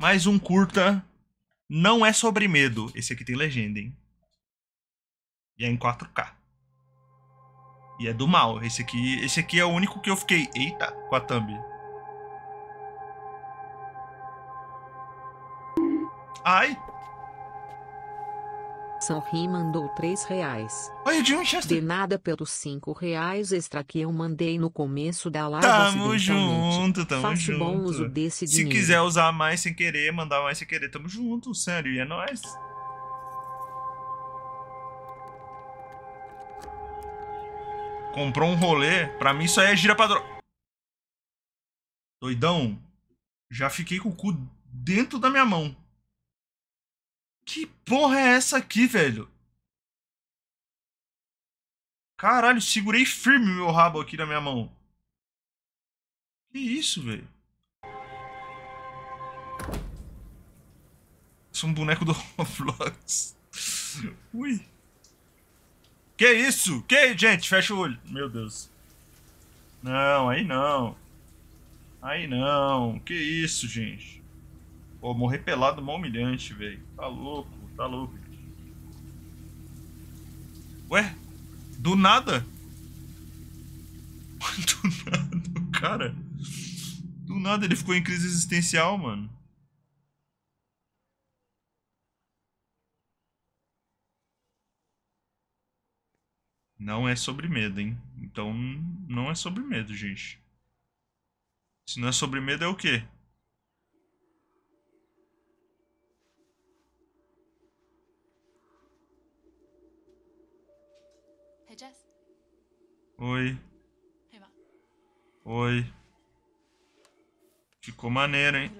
Mais um curta. Não é sobre medo. Esse aqui tem legenda, hein? E é em 4K. E é do mal. Esse aqui, esse aqui é o único que eu fiquei. Eita, com a thumb. Ai! São Sanri mandou 3 reais. Oi, de Winchester. De nada pelos 5 reais extra que eu mandei no começo da live. Tamo junto, tamo Faço junto. bom uso desse dinheiro. Se quiser usar mais sem querer, mandar mais sem querer, tamo junto, sério, e é nóis. Comprou um rolê, pra mim isso aí é gira padrão. Doidão, já fiquei com o cu dentro da minha mão. Que porra é essa aqui, velho? Caralho, segurei firme o meu rabo aqui na minha mão. Que isso, velho? Isso é um boneco do Roblox. Ui. Que isso? Que, gente? Fecha o olho. Meu Deus. Não, aí não. Aí não. Que isso, gente? Pô, morrer pelado mó humilhante, velho. Tá louco, tá louco. Ué? Do nada? Do nada, cara. Do nada ele ficou em crise existencial, mano. Não é sobre medo, hein? Então, não é sobre medo, gente. Se não é sobre medo, é o quê? Oi. Oi. Ficou maneiro, hein?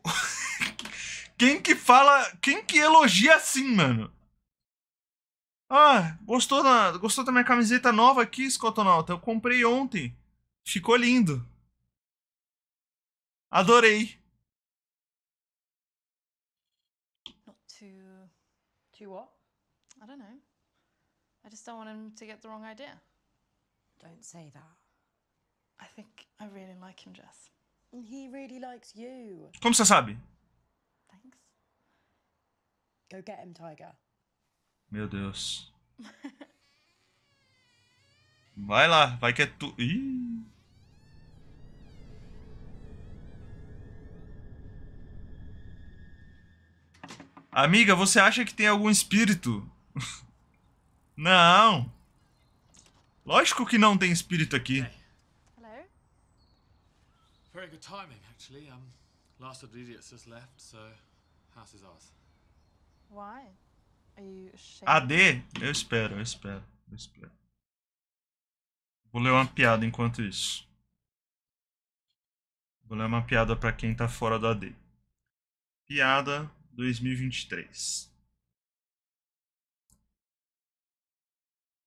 quem que fala. Quem que elogia assim, mano? Ah, gostou da, gostou da minha camiseta nova aqui, Scotonauta? Eu comprei ontem. Ficou lindo. Adorei. Não too. too what? I don't know. I just don't want him to get the wrong idea. Don't say that. I think I really like him, Jess. He really likes you. Como você sabe? Thanks. Go get him, Tiger. Meu Deus. Vai lá, vai que é tu. Ih. Amiga, você acha que tem algum espírito? Não. Lógico que não tem espírito aqui. Very good timing, actually. Um, last of the idiots just left, so house is ours. Why? Are you ashamed? AD? Eu espero, eu espero, eu espero. Vou ler uma piada enquanto isso. Vou ler uma piada para quem tá fora do AD. Piada 2023.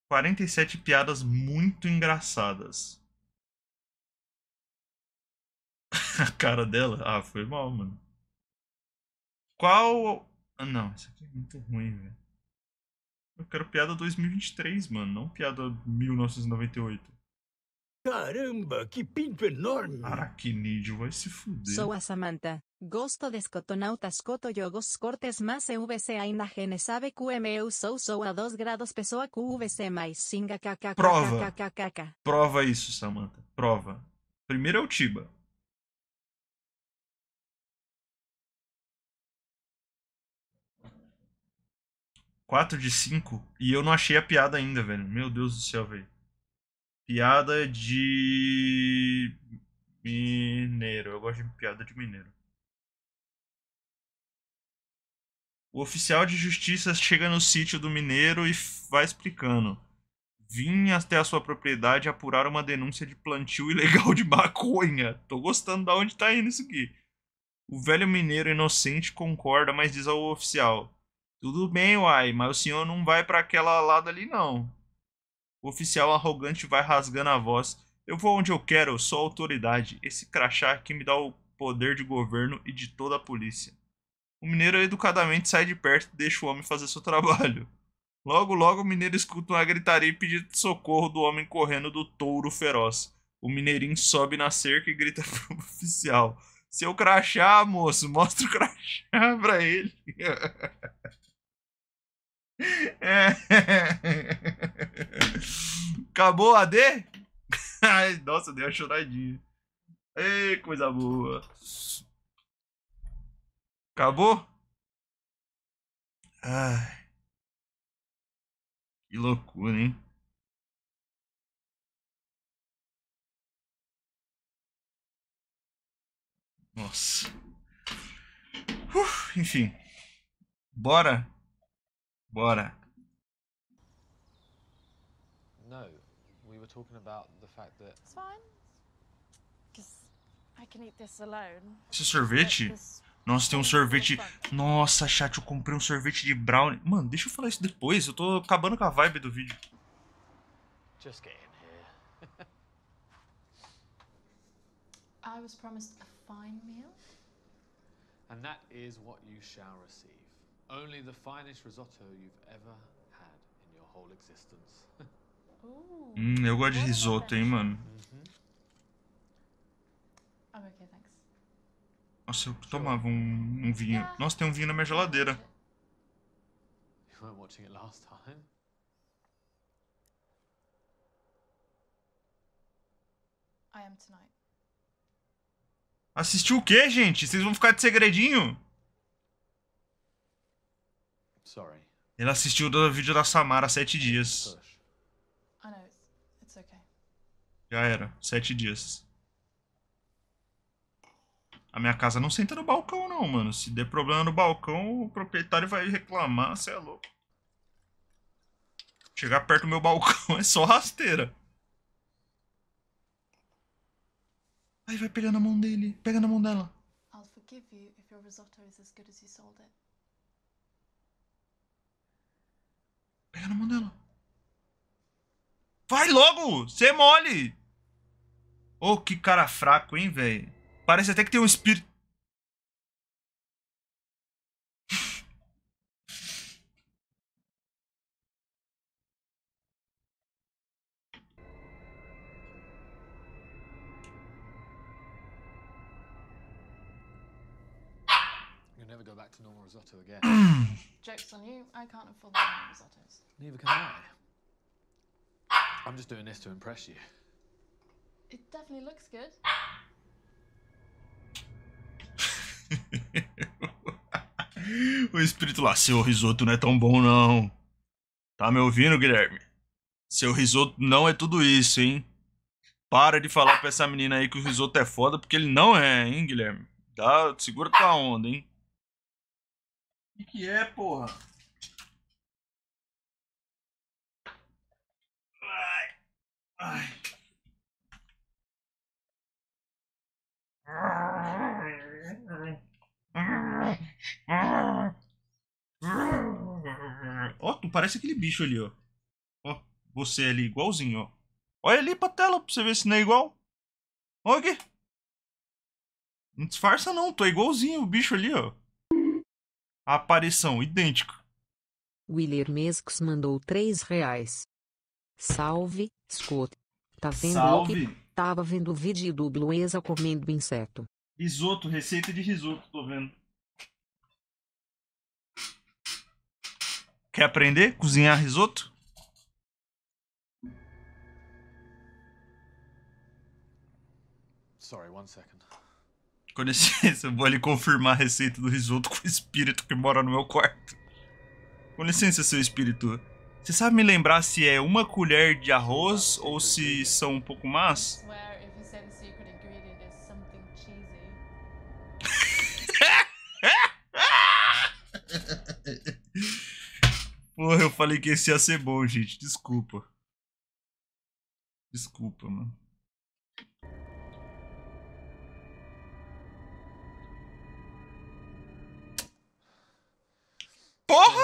47 piadas muito engraçadas. A cara dela? Ah, foi mal, mano. Qual. Ah, não, isso aqui é muito ruim, velho. Eu quero piada 2023, mano, não piada 1998. Caramba, que pinto enorme! Aracnídeo ah, vai se fuder. Sou a Samantha. Gosto de escotonautas coto yogos cortes más CVC ainda gene sabe QMU sou sou a 2 grados pessoa QVC mais singa kkk. Prova. Kkk. Prova isso, Samantha. Prova. Primeiro é o Tiba. Quatro de cinco e eu não achei a piada ainda, velho. Meu Deus do céu, velho. Piada de. Mineiro. Eu gosto de piada de mineiro. O oficial de justiça chega no sítio do mineiro e vai explicando. Vim até a sua propriedade apurar uma denúncia de plantio ilegal de maconha. Tô gostando da onde tá indo isso aqui. O velho mineiro inocente concorda, mas diz ao oficial: Tudo bem, uai, mas o senhor não vai para aquela lado ali não. O oficial arrogante vai rasgando a voz. Eu vou onde eu quero, eu sou autoridade. Esse crachá aqui me dá o poder de governo e de toda a polícia. O mineiro educadamente sai de perto e deixa o homem fazer seu trabalho. Logo, logo, o mineiro escuta uma gritaria e pedido de socorro do homem correndo do touro feroz. O mineirinho sobe na cerca e grita pro oficial: Seu crachá, moço, mostra o crachá pra ele. É. Acabou a D? Ai, nossa, deu uma choradinha. Ei, coisa boa. Acabou? Ai. Que loucura, hein? Nossa. Uf, enfim. Bora. Bora. talking about the fact that It's fine. Cuz I can eat this alone. Esse sorvete? Nossa, tem um sorvete. Nossa, chat, eu comprei um sorvete de brownie. Mano, deixa eu falar isso depois. Eu tô acabando com a vibe do vídeo. Just get here. I was promised a fine meal. And that is what you shall receive. Only the finest risotto you've ever had in your whole existence. Hum, eu gosto de risoto, hein, mano. Uhum. Nossa, eu tomava um, um vinho. Ah. Nossa, tem um vinho na minha geladeira. Assistiu o quê, gente? Vocês vão ficar de segredinho? Ele assistiu o vídeo da Samara há sete dias. Já era. Sete dias. A minha casa não senta no balcão, não, mano. Se der problema no balcão, o proprietário vai reclamar, você é louco. Chegar perto do meu balcão é só rasteira. Aí vai pegar na mão dele, pega na mão dela. Pega na mão dela. Vai logo! Você é mole! oh, que cara fraco, hein, velho? Parece até que tem um espírito. risotto Joke's on you. I can't afford the risottos. Neither can I. I'm just doing this to impress you. It definitely looks good. o espírito lá, seu risoto não é tão bom não. Tá me ouvindo, Guilherme? Seu risoto não é tudo isso, hein? Para de falar pra essa menina aí que o risoto é foda, porque ele não é, hein, Guilherme? Dá, segura tua tá onda, hein? O que, que é, porra? Ai. Ai. Ó, tu parece aquele bicho ali, ó. Ó, você ali, igualzinho, ó. Olha ali pra tela pra você ver se não é igual. Olha aqui. Não disfarça não, tô igualzinho o bicho ali, ó. A aparição, idêntico. Willer Mesques mandou 3 reais. Salve, Scott. Tá vendo Salve. o que Tava vendo o vídeo do Bluesa comendo inseto. Risoto, receita de risoto, tô vendo. Quer aprender a cozinhar risoto? Sorry, one second. Com licença, vou ali confirmar a receita do risoto com o espírito que mora no meu quarto. Com licença, seu espírito. Você sabe me lembrar se é uma colher de arroz ou se são um pouco mais? Porra, eu falei que esse ia ser bom, gente. Desculpa. Desculpa, mano. Porra!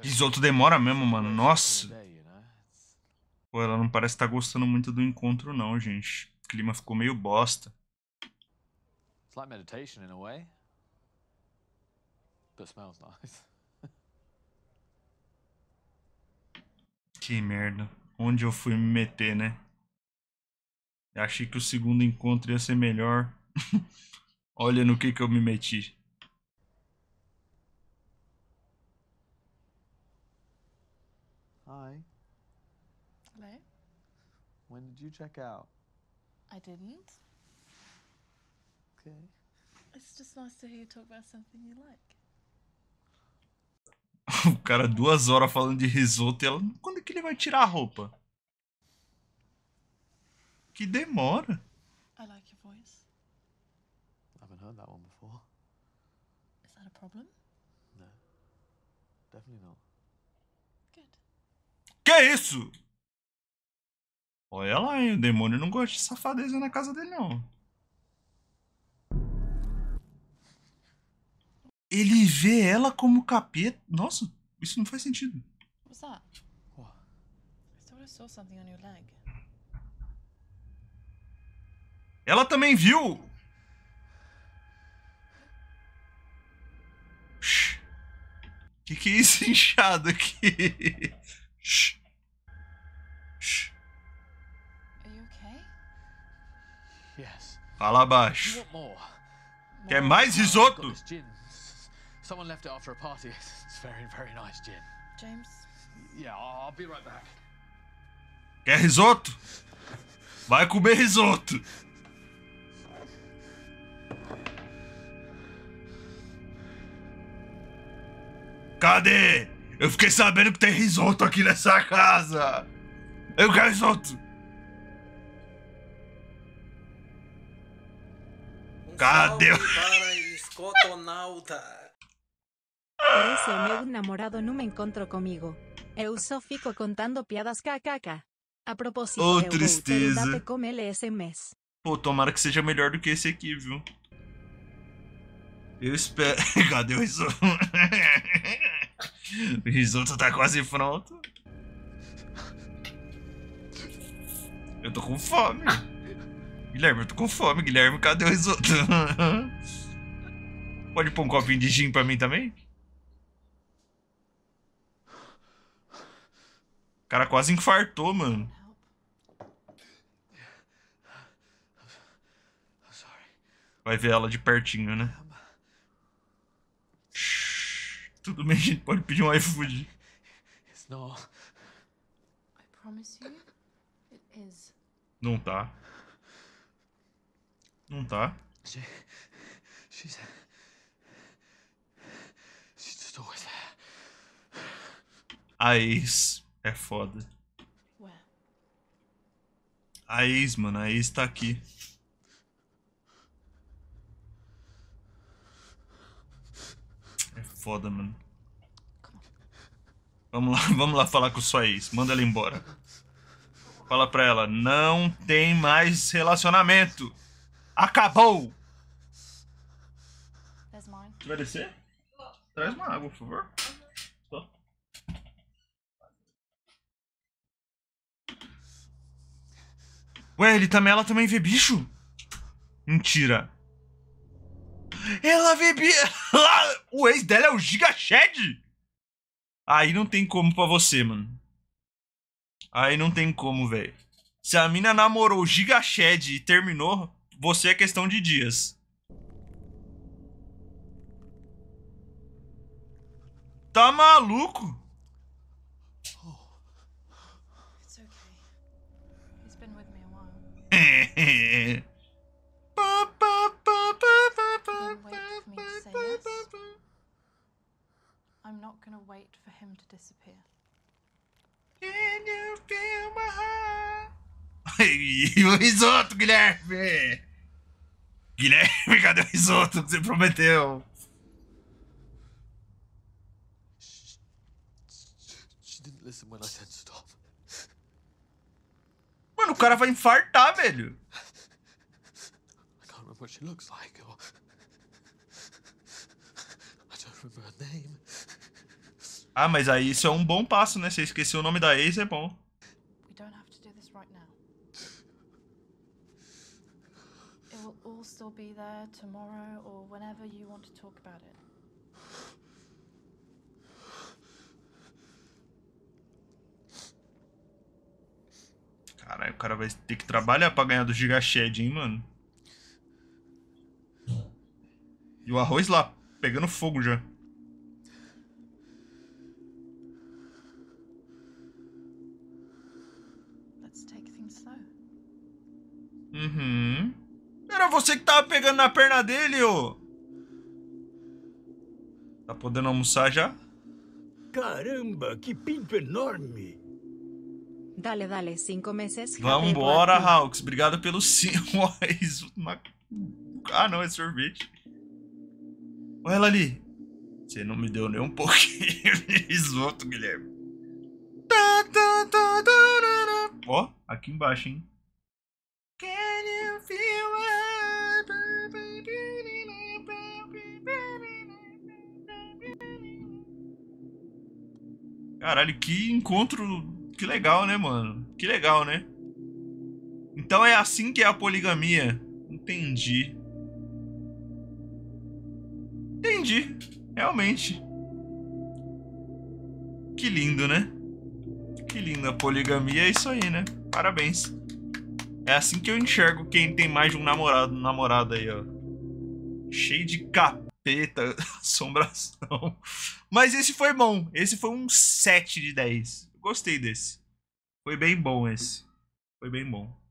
Risoto demora mesmo, mano. Nossa. Pô, ela não parece estar tá gostando muito do encontro, não, gente. O clima ficou meio bosta. It's like meditation in a way. But smells nice. que merda. Onde eu fui me meter, né? Eu Achei que o segundo encontro ia ser melhor. Olha no que que eu me meti. Hi. Hello. When did you check out? I didn't. Okay. It's just nice to hear you talk about something you like. o cara duas horas falando de risoto e ela. Quando é que ele vai tirar a roupa? Que demora. I like your voice heard that er one before. Is that a problem? No. Definitely not. Good. Que isso? Olha lá, hein? O demônio não gosta de safadeza na casa dele, não. Ele vê ela como capeta. Nossa, isso não faz sentido. O que What's isso? Eu pensei que eu vi algo no seu leg. Ela também viu Que que é isso inchado aqui? Shh. Shh. Fala abaixo. Quer mais risoto? Someone left it after a party. It's very, very nice gin. James? Yeah, I'll be right back. Quer risoto? Vai comer risoto. Cadê? Eu fiquei sabendo que tem risoto aqui nessa casa. Eu quero risoto. Um Cadê? Ese meu namorado não me encontro comigo. Eu só fico contando piadas kkk. A propósito, oh, eu tristeza. vou como ele esse mês. Pô, tomara que seja melhor do que esse aqui, viu? Eu espero... Cadê o risoto? O risoto tá quase pronto. Eu tô com fome. Ah. Guilherme, eu tô com fome. Guilherme, cadê o risoto? Pode pôr um copinho de gin pra mim também? O cara quase infartou, mano. Vai ver ela de pertinho, né? Tudo bem, a gente pode pedir um iFood. não I promise you, it is. Não tá. Não tá. She, she's, she's just always there. A ex é foda. A ex, mano, a ex tá aqui. foda, mano. Vamos lá, vamos lá falar com o ex. Manda ela embora. Fala pra ela, não tem mais relacionamento. Acabou! Você vai descer? Traz uma água, por favor. Ué, ele também, ela também vê bicho? Mentira. Ela bebia. Lá, o ex dela é o Giga Shed. Aí não tem como pra você, mano. Aí não tem como, velho. Se a mina namorou o Giga Shed e terminou, você é questão de dias. Tá maluco? It's okay. He's been with me o risoto, Guilherme! Guilherme, cadê o risoto que você prometeu? Mano, o cara vai infartar, velho. Ah, mas aí isso é um bom passo, né? Você esqueceu o nome da ex, é bom. will still be there tomorrow or whenever you want to talk about it. Caralho, o cara vai ter que trabalhar pra ganhar do Gigashed, hein, mano? E o arroz lá, pegando fogo já. Let's take things slow. Uhum era você que tava pegando na perna dele, ô! Tá podendo almoçar já? Caramba, que pinto enorme! Dale, dale, cinco meses. Vambora, Hawks. Obrigado pelo cinco ah, não, é sorvete. Olha ela ali. Você não me deu nem um pouquinho de risoto, Guilherme. Tá, tá, tá, ó, aqui embaixo, hein? Caralho, que encontro. Que legal, né, mano? Que legal, né? Então é assim que é a poligamia. Entendi. Entendi. Realmente. Que lindo, né? Que linda A poligamia é isso aí, né? Parabéns. É assim que eu enxergo quem tem mais de um namorado, namorada aí, ó. Cheio de cap peta, assombração. Mas esse foi bom. Esse foi um 7 de 10. Gostei desse. Foi bem bom esse. Foi bem bom.